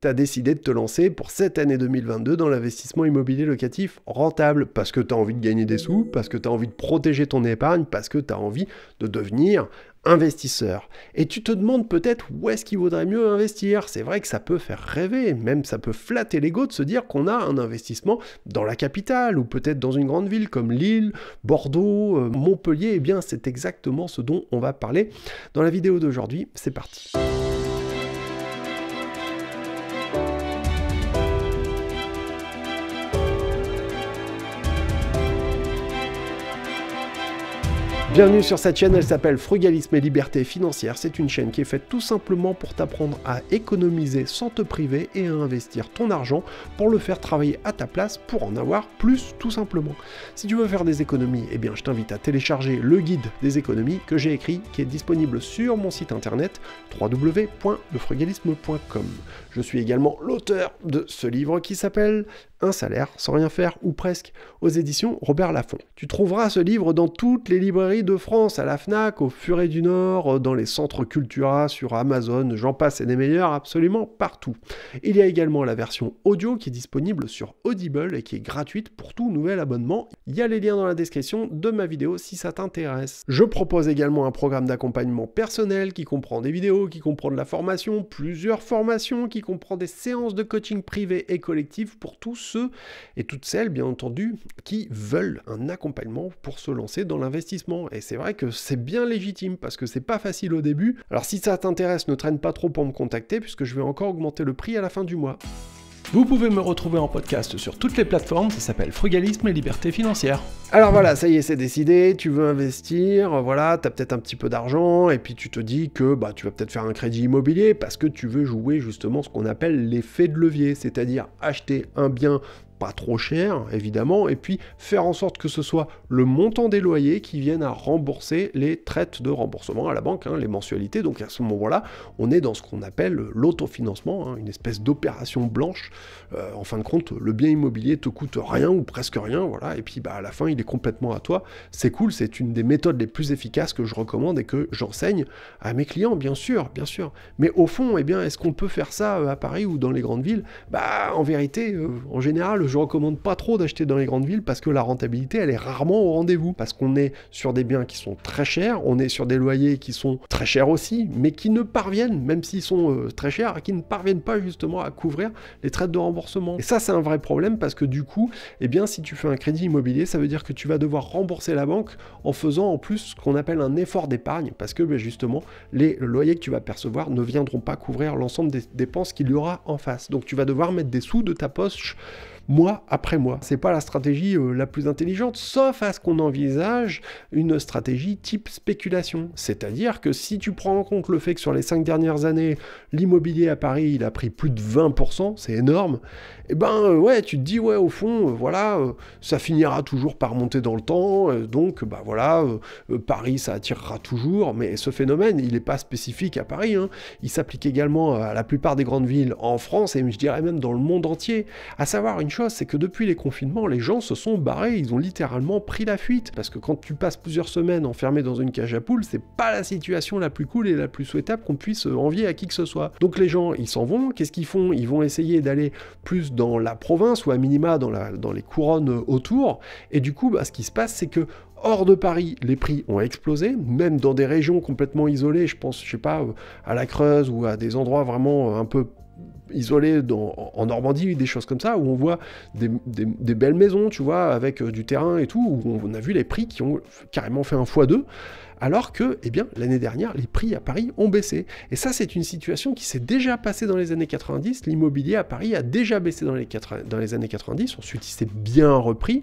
tu as décidé de te lancer pour cette année 2022 dans l'investissement immobilier locatif rentable parce que tu as envie de gagner des sous, parce que tu as envie de protéger ton épargne, parce que tu as envie de devenir investisseur. Et tu te demandes peut-être où est-ce qu'il vaudrait mieux investir. C'est vrai que ça peut faire rêver, même ça peut flatter l'ego de se dire qu'on a un investissement dans la capitale ou peut-être dans une grande ville comme Lille, Bordeaux, euh, Montpellier. Eh bien, c'est exactement ce dont on va parler dans la vidéo d'aujourd'hui. C'est parti. Bienvenue sur cette chaîne, elle s'appelle Frugalisme et Liberté Financière. C'est une chaîne qui est faite tout simplement pour t'apprendre à économiser sans te priver et à investir ton argent pour le faire travailler à ta place pour en avoir plus tout simplement. Si tu veux faire des économies, eh bien je t'invite à télécharger le guide des économies que j'ai écrit qui est disponible sur mon site internet www.lefrugalisme.com. Je suis également l'auteur de ce livre qui s'appelle Un salaire sans rien faire ou presque aux éditions Robert Laffont. Tu trouveras ce livre dans toutes les librairies de France, à la FNAC, au Furet du Nord, euh, dans les centres Cultura, sur Amazon, j'en passe et des meilleurs, absolument partout. Il y a également la version audio qui est disponible sur Audible et qui est gratuite pour tout nouvel abonnement. Il y a les liens dans la description de ma vidéo si ça t'intéresse. Je propose également un programme d'accompagnement personnel qui comprend des vidéos, qui comprend de la formation, plusieurs formations, qui prend des séances de coaching privé et collectif pour tous ceux et toutes celles, bien entendu, qui veulent un accompagnement pour se lancer dans l'investissement. Et c'est vrai que c'est bien légitime parce que c'est pas facile au début. Alors si ça t'intéresse, ne traîne pas trop pour me contacter puisque je vais encore augmenter le prix à la fin du mois. Vous pouvez me retrouver en podcast sur toutes les plateformes, ça s'appelle Frugalisme et Liberté Financière. Alors voilà, ça y est, c'est décidé, tu veux investir, voilà, t'as peut-être un petit peu d'argent, et puis tu te dis que bah, tu vas peut-être faire un crédit immobilier parce que tu veux jouer justement ce qu'on appelle l'effet de levier, c'est-à-dire acheter un bien pas trop cher, évidemment, et puis faire en sorte que ce soit le montant des loyers qui viennent à rembourser les traites de remboursement à la banque, hein, les mensualités. Donc à ce moment-là, on est dans ce qu'on appelle l'autofinancement, hein, une espèce d'opération blanche. Euh, en fin de compte, le bien immobilier te coûte rien ou presque rien, voilà, et puis bah, à la fin, il est complètement à toi. C'est cool, c'est une des méthodes les plus efficaces que je recommande et que j'enseigne à mes clients, bien sûr, bien sûr. Mais au fond, et eh bien, est-ce qu'on peut faire ça euh, à Paris ou dans les grandes villes Bah, en vérité, euh, en général, je recommande pas trop d'acheter dans les grandes villes parce que la rentabilité, elle est rarement au rendez-vous. Parce qu'on est sur des biens qui sont très chers, on est sur des loyers qui sont très chers aussi, mais qui ne parviennent, même s'ils sont euh, très chers, qui ne parviennent pas justement à couvrir les traites de remboursement. Et ça, c'est un vrai problème parce que du coup, eh bien, si tu fais un crédit immobilier, ça veut dire que tu vas devoir rembourser la banque en faisant en plus ce qu'on appelle un effort d'épargne parce que ben, justement, les loyers que tu vas percevoir ne viendront pas couvrir l'ensemble des dépenses qu'il y aura en face. Donc, tu vas devoir mettre des sous de ta poche mois après mois. C'est pas la stratégie euh, la plus intelligente, sauf à ce qu'on envisage une stratégie type spéculation. C'est-à-dire que si tu prends en compte le fait que sur les cinq dernières années, l'immobilier à Paris, il a pris plus de 20%, c'est énorme, et eh ben euh, ouais, tu te dis, ouais, au fond, euh, voilà, ça finira toujours par monter dans le temps, donc bah voilà, Paris, ça attirera toujours, mais ce phénomène, il n'est pas spécifique à Paris, hein. il s'applique également à la plupart des grandes villes en France, et je dirais même dans le monde entier, à savoir une chose c'est que depuis les confinements, les gens se sont barrés, ils ont littéralement pris la fuite. Parce que quand tu passes plusieurs semaines enfermé dans une cage à poules, c'est pas la situation la plus cool et la plus souhaitable qu'on puisse euh, envier à qui que ce soit. Donc les gens, ils s'en vont, qu'est-ce qu'ils font Ils vont essayer d'aller plus dans la province ou à minima dans, la, dans les couronnes euh, autour. Et du coup, bah, ce qui se passe, c'est que Hors de Paris, les prix ont explosé, même dans des régions complètement isolées, je pense, je sais pas, euh, à la Creuse ou à des endroits vraiment un peu isolé en Normandie, des choses comme ça, où on voit des, belles maisons, tu vois, avec euh, du terrain et tout, où on a vu les prix qui ont carrément fait un fois deux alors que, eh bien, l'année dernière, les prix à Paris ont baissé. Et ça, c'est une situation qui s'est déjà passée dans les années 90. L'immobilier à Paris a déjà baissé dans les, dans les années 90. Ensuite, il s'est bien repris.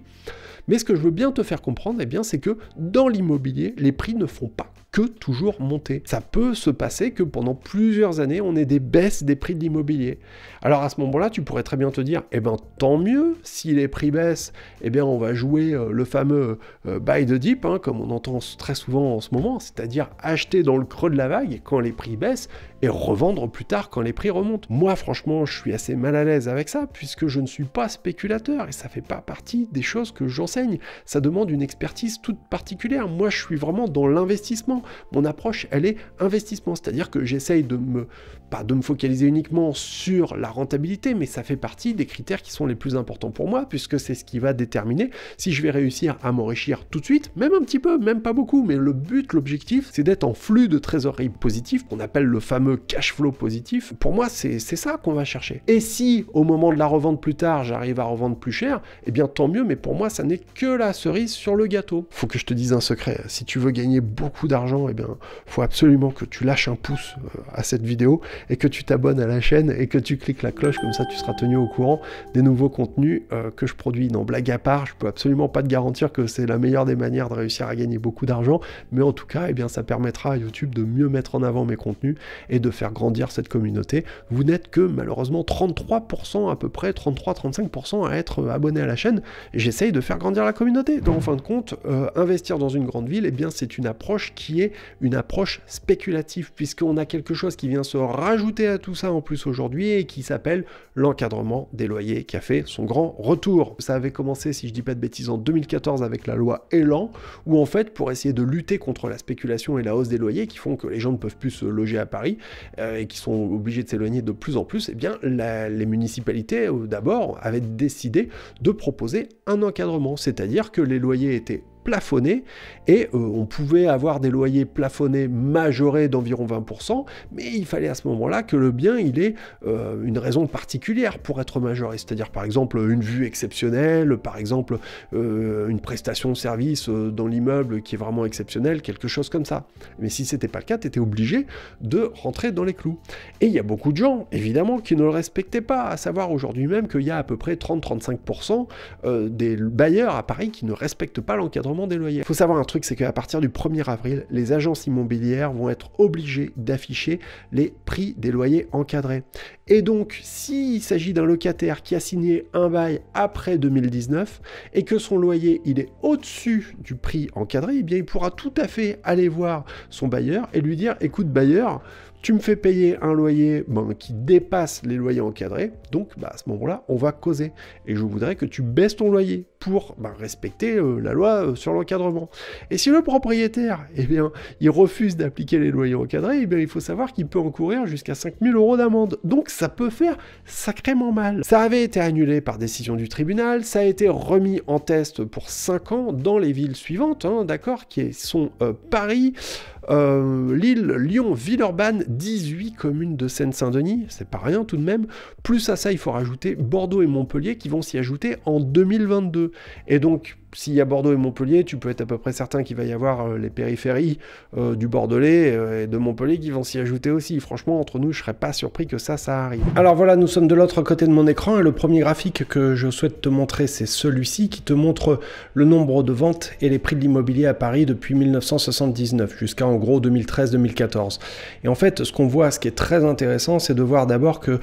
Mais ce que je veux bien te faire comprendre, eh bien, c'est que dans l'immobilier, les prix ne font pas toujours monter. Ça peut se passer que pendant plusieurs années, on ait des baisses des prix de l'immobilier. Alors à ce moment-là, tu pourrais très bien te dire, eh ben tant mieux, si les prix baissent, eh bien on va jouer euh, le fameux euh, buy the dip, hein, comme on entend très souvent en ce moment, c'est-à-dire acheter dans le creux de la vague, quand les prix baissent, et revendre plus tard quand les prix remontent. Moi, franchement, je suis assez mal à l'aise avec ça puisque je ne suis pas spéculateur et ça fait pas partie des choses que j'enseigne. Ça demande une expertise toute particulière. Moi, je suis vraiment dans l'investissement. Mon approche, elle est investissement, c'est-à-dire que j'essaye de me pas de me focaliser uniquement sur la rentabilité, mais ça fait partie des critères qui sont les plus importants pour moi puisque c'est ce qui va déterminer si je vais réussir à m'enrichir tout de suite, même un petit peu, même pas beaucoup. Mais le but, l'objectif, c'est d'être en flux de trésorerie positif qu'on appelle le fameux cash flow positif, pour moi, c'est ça qu'on va chercher. Et si, au moment de la revente plus tard, j'arrive à revendre plus cher, et eh bien tant mieux, mais pour moi, ça n'est que la cerise sur le gâteau. Faut que je te dise un secret, si tu veux gagner beaucoup d'argent, et eh bien, faut absolument que tu lâches un pouce euh, à cette vidéo et que tu t'abonnes à la chaîne et que tu cliques la cloche, comme ça tu seras tenu au courant des nouveaux contenus euh, que je produis. Non, blague à part, je peux absolument pas te garantir que c'est la meilleure des manières de réussir à gagner beaucoup d'argent, mais en tout cas, et eh bien, ça permettra à YouTube de mieux mettre en avant mes contenus et et de faire grandir cette communauté. Vous n'êtes que malheureusement 33% à peu près, 33-35% à être euh, abonné à la chaîne. J'essaye de faire grandir la communauté. Donc en fin de compte, euh, investir dans une grande ville, eh bien c'est une approche qui est une approche spéculative, puisqu'on a quelque chose qui vient se rajouter à tout ça en plus aujourd'hui et qui s'appelle l'encadrement des loyers qui a fait son grand retour. Ça avait commencé, si je dis pas de bêtises, en 2014 avec la loi Elan, où en fait, pour essayer de lutter contre la spéculation et la hausse des loyers qui font que les gens ne peuvent plus se loger à Paris, euh, et qui sont obligés de s'éloigner de plus en plus, eh bien, les municipalités, euh, d'abord, avaient décidé de proposer un encadrement, c'est-à-dire que les loyers étaient plafonné et euh, on pouvait avoir des loyers plafonnés majorés d'environ 20%, mais il fallait à ce moment-là que le bien il ait euh, une raison particulière pour être majoré, c'est-à-dire par exemple une vue exceptionnelle, par exemple euh, une prestation de service dans l'immeuble qui est vraiment exceptionnelle, quelque chose comme ça. Mais si c'était pas le cas, tu étais obligé de rentrer dans les clous. Et il y a beaucoup de gens, évidemment, qui ne le respectaient pas, à savoir aujourd'hui même qu'il y a à peu près 30-35% des bailleurs à Paris qui ne respectent pas l'encadrement des loyers. Il faut savoir un truc, c'est qu'à partir du 1er avril, les agences immobilières vont être obligées d'afficher les prix des loyers encadrés. Et donc, s'il s'agit d'un locataire qui a signé un bail après 2019 et que son loyer il est au-dessus du prix encadré, eh bien il pourra tout à fait aller voir son bailleur et lui dire écoute bailleur, tu me fais payer un loyer ben, qui dépasse les loyers encadrés, donc bah, à ce moment-là, on va causer. Et je voudrais que tu baisses ton loyer pour bah, respecter euh, la loi euh, sur l'encadrement. Et si le propriétaire, eh bien, il refuse d'appliquer les loyers encadrés, eh bien, il faut savoir qu'il peut encourir jusqu'à 5000 euros d'amende. Donc ça peut faire sacrément mal. Ça avait été annulé par décision du tribunal, ça a été remis en test pour 5 ans dans les villes suivantes, hein, d'accord, qui sont euh, Paris, euh, Lille, Lyon, Villeurbanne, 18 communes de Seine-Saint-Denis, c'est pas rien tout de même. Plus à ça, il faut rajouter Bordeaux et Montpellier qui vont s'y ajouter en 2022. Et donc, s'il y a Bordeaux et Montpellier, tu peux être à peu près certain qu'il va y avoir euh, les périphéries euh, du Bordelais euh, et de Montpellier qui vont s'y ajouter aussi. Franchement, entre nous, je serais pas surpris que ça, ça arrive. Alors voilà, nous sommes de l'autre côté de mon écran et le premier graphique que je souhaite te montrer, c'est celui-ci qui te montre le nombre de ventes et les prix de l'immobilier à Paris depuis 1979 jusqu'à en gros 2013-2014. Et en fait, ce qu'on voit, ce qui est très intéressant, c'est de voir d'abord que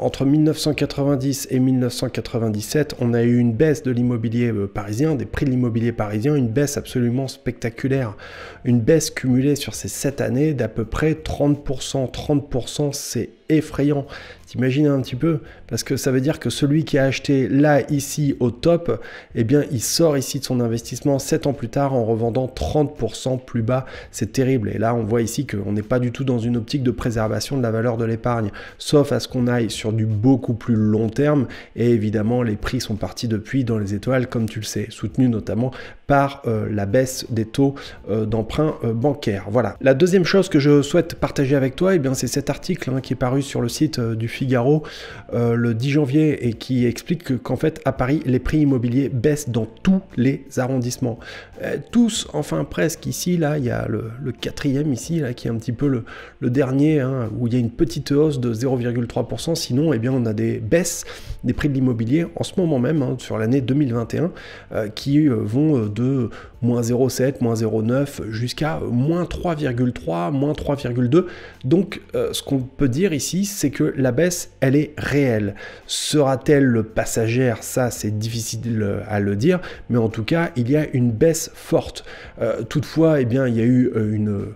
entre 1990 et 1997, on a eu une baisse de l'immobilier parisien, prix de l'immobilier parisien, une baisse absolument spectaculaire. Une baisse cumulée sur ces sept années d'à peu près 30%. 30%, c'est effrayant. T'imagines un petit peu Parce que ça veut dire que celui qui a acheté là, ici, au top, eh bien, il sort ici de son investissement 7 ans plus tard en revendant 30% plus bas. C'est terrible. Et là, on voit ici qu'on n'est pas du tout dans une optique de préservation de la valeur de l'épargne, sauf à ce qu'on aille sur du beaucoup plus long terme. Et évidemment, les prix sont partis depuis dans les étoiles, comme tu le sais, soutenu notamment par euh, la baisse des taux euh, d'emprunt euh, bancaire. Voilà. La deuxième chose que je souhaite partager avec toi, eh bien, c'est cet article hein, qui est paru sur le site euh, du Figaro euh, le 10 janvier et qui explique qu'en fait à Paris les prix immobiliers baissent dans tous les arrondissements. Euh, tous, enfin presque ici, là il y a le, quatrième ici, là qui est un petit peu le, dernier, hein, où il y a une petite hausse de 0,3%, sinon eh bien, on a des baisses des prix de l'immobilier en ce moment même, hein, sur l'année 2021, qui vont de moins 0,7, moins 0,9, jusqu'à moins 3,3, moins 3,2. Donc euh, ce qu'on peut dire ici, c'est que la baisse, elle est réelle. Sera-t-elle passagère Ça, c'est difficile euh, à le dire, mais en tout cas, il y a une baisse forte. Euh, toutefois, eh bien, il y a eu une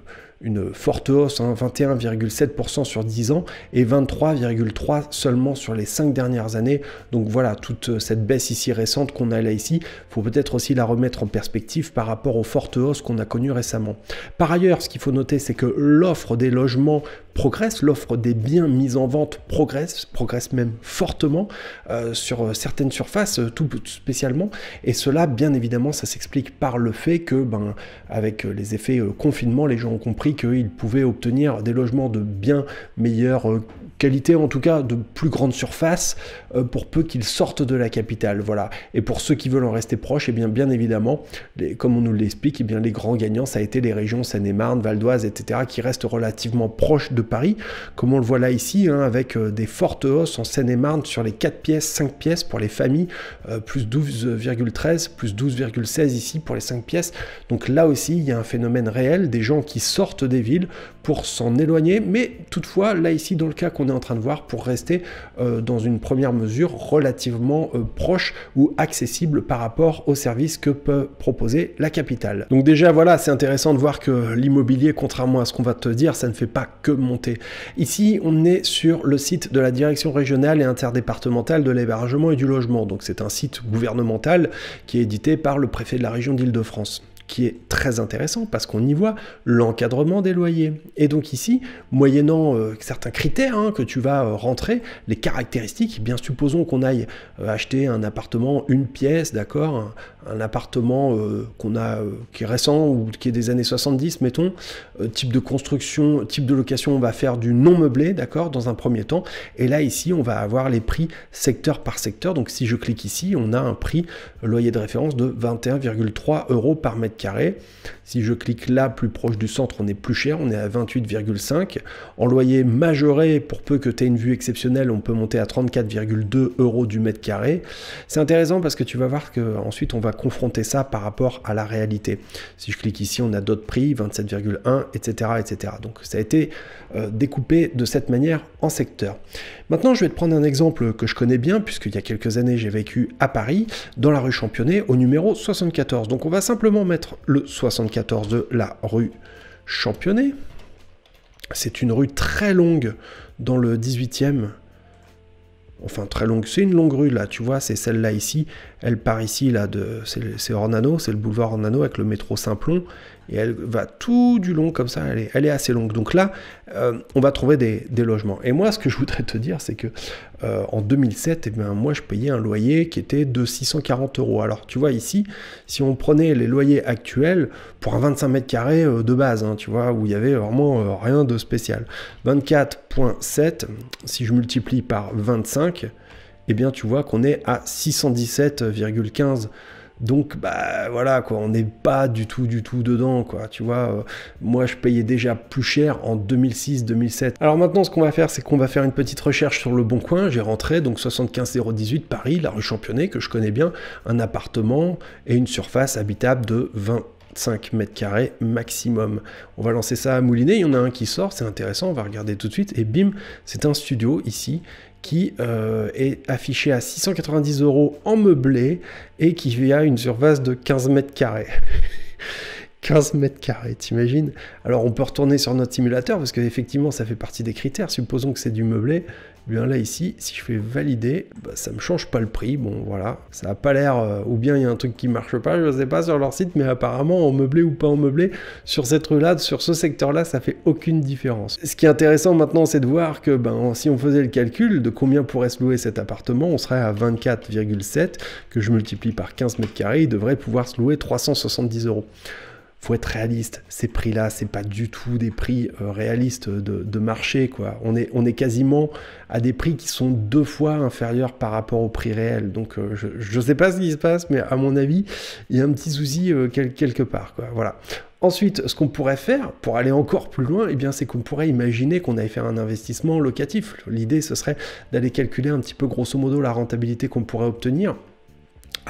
une forte hausse, 21,7% hein, sur 10 ans et 23,3% seulement sur les 5 dernières années. Donc voilà, toute euh, cette baisse ici récente qu'on a là ici, faut peut-être aussi la remettre en perspective par rapport aux fortes hausses qu'on a connues récemment. Par ailleurs, ce qu'il faut noter, c'est que l'offre des logements progresse, l'offre des biens mis en vente progresse, progresse même fortement euh, sur euh, certaines surfaces, euh, tout spécialement. Et cela, bien évidemment, ça s'explique par le fait que, ben, avec les effets confinement, les gens ont compris qu'ils pouvaient obtenir des logements de bien meilleure qualité, en tout cas de plus grande surface, euh, pour peu qu'ils sortent de la capitale. Voilà. Et pour ceux qui veulent en rester proches, eh bien, bien évidemment, comme on nous l'explique, eh bien, les grands gagnants, ça a été les régions Seine-et-Marne, Val d'Oise, etc., qui restent relativement proches de Paris, comme on le voit là ici, hein, avec euh, des fortes hausses en Seine-et-Marne sur les 4 pièces, 5 pièces pour les familles, euh, plus 12,13, plus 12,16 ici pour les 5 pièces. Donc là aussi, il y a un phénomène réel, des gens qui sortent des villes pour s'en éloigner, mais toutefois, là ici, dans le cas qu'on est en train de voir, pour rester dans une première relativement euh, proche ou accessible par rapport aux services que peut proposer la capitale. Donc déjà voilà, c'est intéressant de voir que l'immobilier, contrairement à ce qu'on va te dire, ça ne fait pas que monter. Ici, on est sur le site de la direction régionale et interdépartementale de l'hébergement et du logement. Donc c'est un site gouvernemental qui est édité par le préfet de la région d'Île-de-France qui est très intéressant parce qu'on y voit l'encadrement des loyers. Et donc ici, moyennant euh, certains critères hein, que tu vas euh, rentrer, les caractéristiques, bien supposons qu'on aille euh, acheter un appartement, une pièce, d'accord, un appartement euh, qu'on a euh, qui est récent ou qui est des années 70 mettons euh, type de construction type de location on va faire du non meublé d'accord dans un premier temps et là ici on va avoir les prix secteur par secteur donc si je clique ici on a un prix loyer de référence de 21,3 euros par mètre carré si je clique là plus proche du centre on est plus cher on est à 28,5 en loyer majoré pour peu que tu aies une vue exceptionnelle on peut monter à 34,2 euros du mètre carré c'est intéressant parce que tu vas voir que ensuite on va confronter ça par rapport à la réalité. Si je clique ici, on a d'autres prix, 27,1, etc., etc. Donc ça a été euh, découpé de cette manière en secteur. Maintenant, je vais te prendre un exemple que je connais bien, puisqu'il y a quelques années, j'ai vécu à Paris, dans la rue Championnet, au numéro 74. Donc on va simplement mettre le 74 de la rue Championnet. C'est une rue très longue dans le 18e enfin très longue, c'est une longue rue là, tu vois, c'est celle-là ici, elle part ici, là, de, c'est Ornano, c'est le boulevard Ornano avec le métro Saint-Plon, elle va tout du long comme ça, elle est, assez longue. Donc là, euh, on va trouver des, logements. Et moi, ce que je voudrais te dire, c'est que euh, en 2007, et bien, moi, je payais un loyer qui était de 640 euros. Alors, tu vois, ici, si on prenait les loyers actuels pour un 25 mètres carrés euh, de base, hein, tu vois, où il y avait vraiment rien de spécial, 24,7, si je multiplie par 25, et eh bien, tu vois qu'on est à 617,15 donc, bah voilà, quoi, on n'est pas du tout, du tout dedans, quoi. Tu vois, euh, moi, je payais déjà plus cher en 2006-2007. Alors maintenant, ce qu'on va faire, c'est qu'on va faire une petite recherche sur le Bon Coin. J'ai rentré, donc 75018 Paris, la rue Championnet, que je connais bien, un appartement et une surface habitable de 25 mètres carrés maximum. On va lancer ça à Moulinet, il y en a un qui sort, c'est intéressant, on va regarder tout de suite, et bim, c'est un studio ici, qui euh, est affiché à 690 euros en meublé et qui a une surface de 15 mètres carrés. 15 mètres carrés, t'imagines Alors on peut retourner sur notre simulateur parce que effectivement ça fait partie des critères. Supposons que c'est du meublé, eh bien là ici, si je fais valider, ça bah, ça me change pas le prix. Bon voilà, ça a pas l'air, euh, ou bien il y a un truc qui marche pas, je sais pas sur leur site, mais apparemment en meublé ou pas en meublé, sur cette rue-là, sur ce secteur-là, ça fait aucune différence. Ce qui est intéressant maintenant, c'est de voir que ben, si on faisait le calcul de combien pourrait se louer cet appartement, on serait à 24,7 que je multiplie par 15 mètres carrés, il devrait pouvoir se louer 370 euros faut être réaliste. Ces prix-là, c'est pas du tout des prix euh, réalistes de, marché, quoi. On est, on est quasiment à des prix qui sont deux fois inférieurs par rapport au prix réel. Donc, euh, je ne sais pas ce qui se passe, mais à mon avis, il y a un petit souci euh, quelque part, quoi. Voilà. Ensuite, ce qu'on pourrait faire pour aller encore plus loin, et eh bien, c'est qu'on pourrait imaginer qu'on allait faire un investissement locatif. L'idée, ce serait d'aller calculer un petit peu grosso modo la rentabilité qu'on pourrait obtenir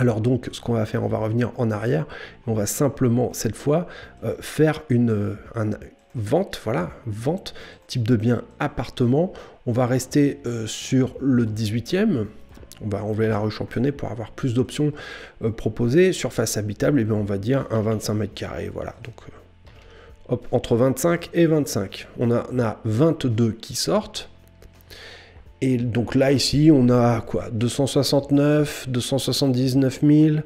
alors donc, ce qu'on va faire, on va revenir en arrière, on va simplement cette fois euh, faire une, euh, vente, voilà, vente, type de bien appartement. On va rester euh, sur le 18e. On va, enlever la rue championnée pour avoir plus d'options proposées. Surface habitable, et eh bien on va dire un 25 mètres carrés. Voilà, donc hop, entre 25 et 25. On a, on a 22 qui sortent. Et donc là, ici, on a quoi 269, 279 000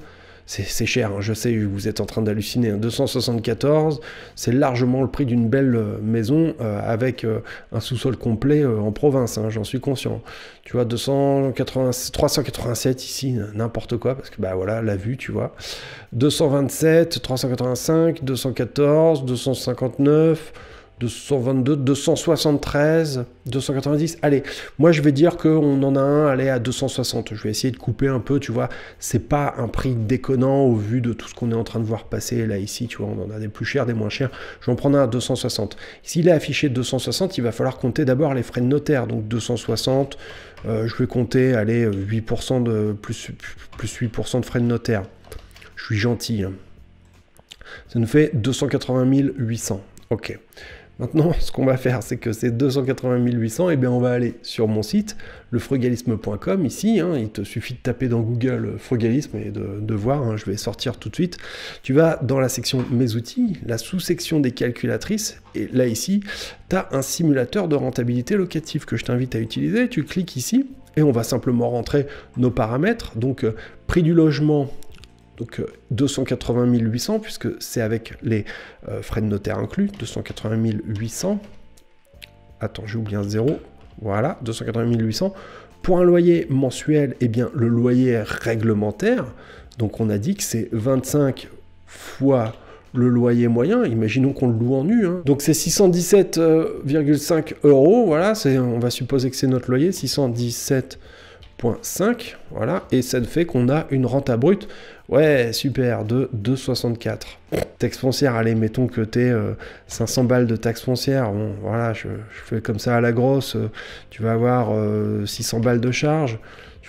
c'est cher, hein, je sais, vous êtes en train d'halluciner. 274, hein. c'est largement le prix d'une belle euh, maison euh, avec euh, un sous-sol complet en province, hein, j'en suis conscient. Tu vois, 280, 387 ici, n'importe quoi, parce que bah voilà, la vue, tu vois. 227, 385, 214, 259. 222, 273, 290. Allez, moi je vais dire qu'on en a un, allez, à 260. Je vais essayer de couper un peu, tu vois. C'est pas un prix déconnant au vu de tout ce qu'on est en train de voir passer là, ici, tu vois. On en a des plus chers, des moins chers. Je vais en prendre un à 260. S'il est affiché 260, il va falloir compter d'abord les frais de notaire. Donc 260, euh, je vais compter, allez, 8% de, plus, 8% de frais de notaire. Je suis gentil. Hein. Ça nous fait 280 800. Ok. Maintenant, ce qu'on va faire, c'est que c'est 280 800, et bien, on va aller sur mon site, lefrugalisme.com, ici. Hein, il te suffit de taper dans Google euh, frugalisme et de, voir. Hein, je vais sortir tout de suite. Tu vas dans la section Mes outils, la sous-section des calculatrices. Et là, ici, tu as un simulateur de rentabilité locative que je t'invite à utiliser. Tu cliques ici et on va simplement rentrer nos paramètres, donc euh, prix du logement donc 280 euh, 800, puisque c'est avec les euh, frais de notaire inclus, 280 800. Attends, j'ai oublié un zéro. Voilà, 280 800. Pour un loyer mensuel, eh bien, le loyer réglementaire, donc on a dit que c'est 25 fois le loyer moyen, imaginons qu'on le loue en nu. Hein. Donc c'est 617,5 euh, euros, voilà, on va supposer que c'est notre loyer, 617... 5, voilà, et ça fait qu'on a une rente à brute, ouais, super, de 2,64. Taxe foncière, allez, mettons que tu es 500 balles de taxe foncière, bon, voilà, je, fais comme ça à la grosse, euh, tu vas avoir 600 euh, balles de charge,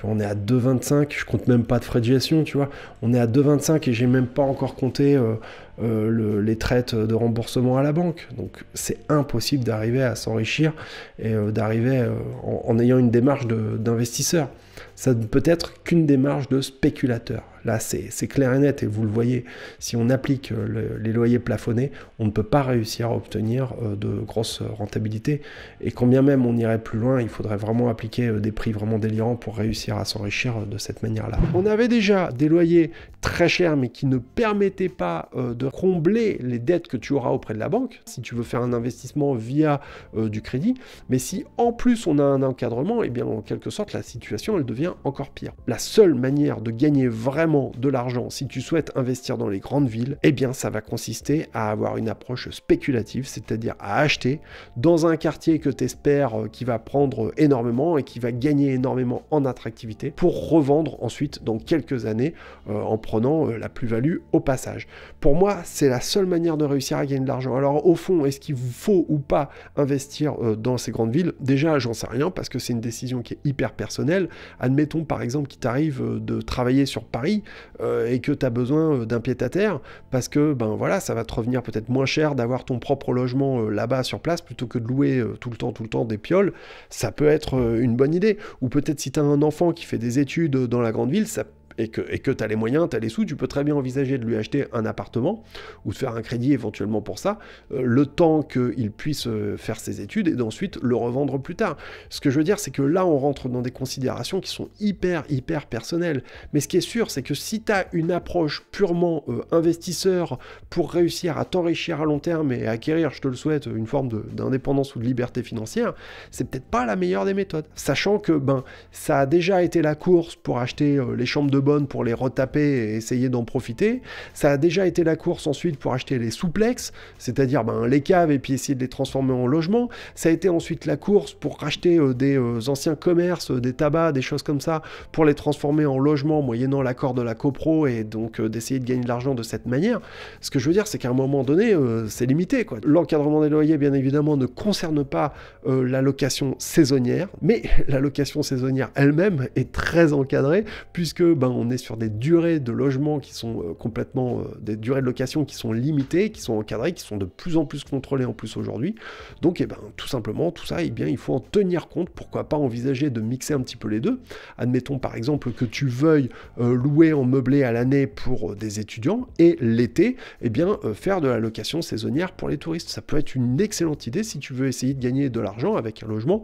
on est à 2,25, je compte même pas de frais de gestion, tu vois. On est à 2,25 et j'ai même pas encore compté euh, euh, les traites de remboursement à la banque. Donc c'est impossible d'arriver à s'enrichir et euh, d'arriver en, ayant une démarche d'investisseur ça ne peut être qu'une démarche de spéculateur. Là, c'est clair et net, et vous le voyez, si on applique euh, les loyers plafonnés, on ne peut pas réussir à obtenir euh, de grosses rentabilités. Et combien même on irait plus loin, il faudrait vraiment appliquer euh, des prix vraiment délirants pour réussir à s'enrichir de cette manière-là. On avait déjà des loyers très chers, mais qui ne permettaient pas de combler les dettes que tu auras auprès de la banque, si tu veux faire un investissement via du crédit. Mais si en plus on a un encadrement, et eh bien en quelque sorte, la situation, elle devient encore pire. La seule manière de gagner vraiment de l'argent si tu souhaites investir dans les grandes villes, eh bien ça va consister à avoir une approche spéculative, c'est-à-dire à acheter dans un quartier que tu espères euh, qui va prendre énormément et qui va gagner énormément en attractivité pour revendre ensuite dans quelques années euh, en prenant euh, la plus-value au passage. Pour moi, c'est la seule manière de réussir à gagner de l'argent. Alors au fond, est-ce qu'il faut ou pas investir dans ces grandes villes Déjà, j'en sais rien parce que c'est une décision qui est hyper personnelle admettons par exemple qu'il t'arrive euh, de travailler sur Paris euh, et que tu as besoin euh, d'un pied-à-terre, parce que ben voilà, ça va te revenir peut-être moins cher d'avoir ton propre logement là-bas sur place plutôt que de louer tout le temps, tout le temps des pioles, ça peut être une bonne idée. Ou peut-être si tu as un enfant qui fait des études dans la grande ville, ça et que tu et que as les moyens, tu as les sous, tu peux très bien envisager de lui acheter un appartement ou de faire un crédit éventuellement pour ça, euh, le temps qu'il puisse euh, faire ses études et d'ensuite le revendre plus tard. Ce que je veux dire, c'est que là, on rentre dans des considérations qui sont hyper, hyper personnelles. Mais ce qui est sûr, c'est que si tu as une approche purement euh, investisseur pour réussir à t'enrichir à long terme et acquérir, je te le souhaite, une forme d'indépendance ou de liberté financière, c'est peut-être pas la meilleure des méthodes. Sachant que ben, ça a déjà été la course pour acheter les chambres de bonnes pour les retaper et essayer d'en profiter. Ça a déjà été la course ensuite pour acheter les souplexes, c'est-à-dire ben, les caves et puis essayer de les transformer en logement. Ça a été ensuite la course pour racheter euh, des euh, anciens commerces, euh, des tabacs, des choses comme ça, pour les transformer en logement moyennant l'accord de la copro et donc d'essayer de gagner de l'argent de cette manière. Ce que je veux dire, c'est qu'à un moment donné, c'est limité. L'encadrement des loyers, bien évidemment, ne concerne pas la location saisonnière, mais la location saisonnière elle-même est très encadrée puisque ben on est sur des durées de logement qui sont euh, complètement, euh, des durées de location qui sont limitées, qui sont encadrées, qui sont de plus en plus contrôlées en plus aujourd'hui. Donc, et eh ben, tout simplement, tout ça, et eh bien, il faut en tenir compte. Pourquoi pas envisager de mixer un petit peu les deux Admettons par exemple que tu veuilles euh, louer en meublé à l'année pour des étudiants et l'été, et eh bien, faire de la location saisonnière pour les touristes. Ça peut être une excellente idée si tu veux essayer de gagner de l'argent avec un logement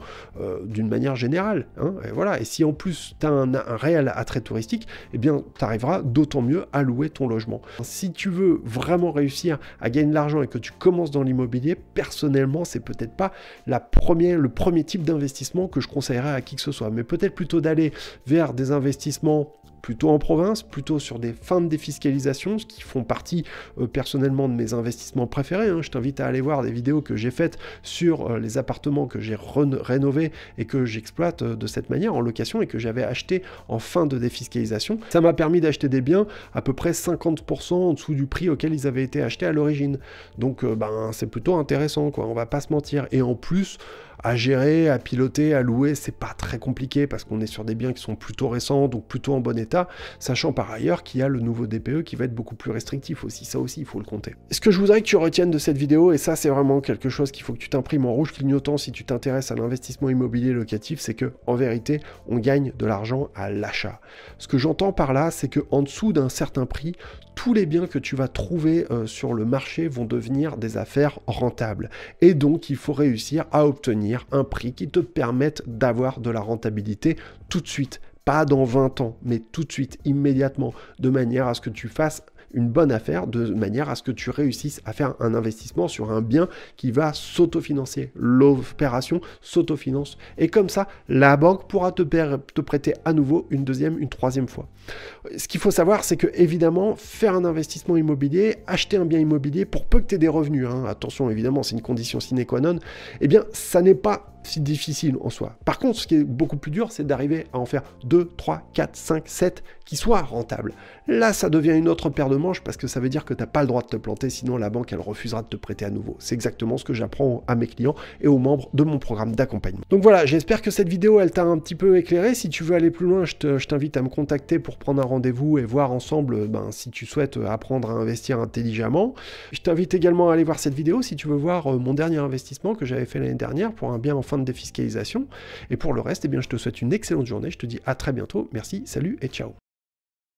d'une manière générale. Hein. et voilà. Et si en plus tu as un réel attrait touristique, eh bien, tu arriveras d'autant mieux à louer ton logement. Si tu veux vraiment réussir à gagner de l'argent et que tu commences dans l'immobilier, personnellement, c'est peut-être pas le premier type d'investissement que je conseillerais à qui que ce soit, mais peut-être plutôt d'aller vers des investissements plutôt en province, plutôt sur des fins de défiscalisation, ce qui font partie euh, personnellement de mes investissements préférés. Hein. Je t'invite à aller voir des vidéos que j'ai faites sur euh, les appartements que j'ai rénovés et que j'exploite euh, de cette manière en location et que j'avais acheté en fin de défiscalisation. Ça m'a permis d'acheter des biens à peu près 50% en dessous du prix auquel ils avaient été achetés à l'origine. Donc ben, c'est plutôt intéressant, quoi, on va pas se mentir. Et en plus, à gérer, à piloter, à louer, c'est pas très compliqué parce qu'on est sur des biens qui sont plutôt récents, donc plutôt en bon état, sachant par ailleurs qu'il y a le nouveau DPE qui va être beaucoup plus restrictif aussi, ça aussi il faut le compter. Ce que je voudrais que tu retiennes de cette vidéo, et ça c'est vraiment quelque chose qu'il faut que tu t'imprimes en rouge clignotant si tu t'intéresses à l'investissement immobilier locatif, c'est que en vérité on gagne de l'argent à l'achat. Ce que j'entends par là, c'est que en dessous d'un certain prix, tous les biens que tu vas trouver euh, sur le marché vont devenir des affaires rentables. Et donc, il faut réussir à obtenir un prix qui te permette d'avoir de la rentabilité tout de suite. Pas dans 20 ans, mais tout de suite, immédiatement, de manière à ce que tu fasses une bonne affaire de manière à ce que tu réussisses à faire un investissement sur un bien qui va s'autofinancer. L'opération s'autofinance. Et comme ça, la banque pourra te, prêter à nouveau une deuxième, une troisième fois. Ce qu'il faut savoir, c'est que évidemment, faire un investissement immobilier, acheter un bien immobilier, pour peu que tu aies des revenus, hein, attention évidemment, c'est une condition sine qua non, eh bien, ça n'est pas si difficile en soi. Par contre, ce qui est beaucoup plus dur, c'est d'arriver à en faire 2, 3, 4, 5, 7 qui soient rentables. Là, ça devient une autre paire de manches parce que ça veut dire que tu n'as pas le droit de te planter, sinon la banque, elle refusera de te prêter à nouveau. C'est exactement ce que j'apprends à mes clients et aux membres de mon programme d'accompagnement. Donc voilà, j'espère que cette vidéo, elle t'a un petit peu éclairé. Si tu veux aller plus loin, je t'invite à me contacter pour prendre un rendez-vous et voir ensemble euh, ben, si tu souhaites euh, apprendre à investir intelligemment. Je t'invite également à aller voir cette vidéo si tu veux voir euh, mon dernier investissement que j'avais fait l'année dernière pour un bien en de défiscalisation. Et pour le reste, eh bien, je te souhaite une excellente journée. Je te dis à très bientôt. Merci, salut et ciao.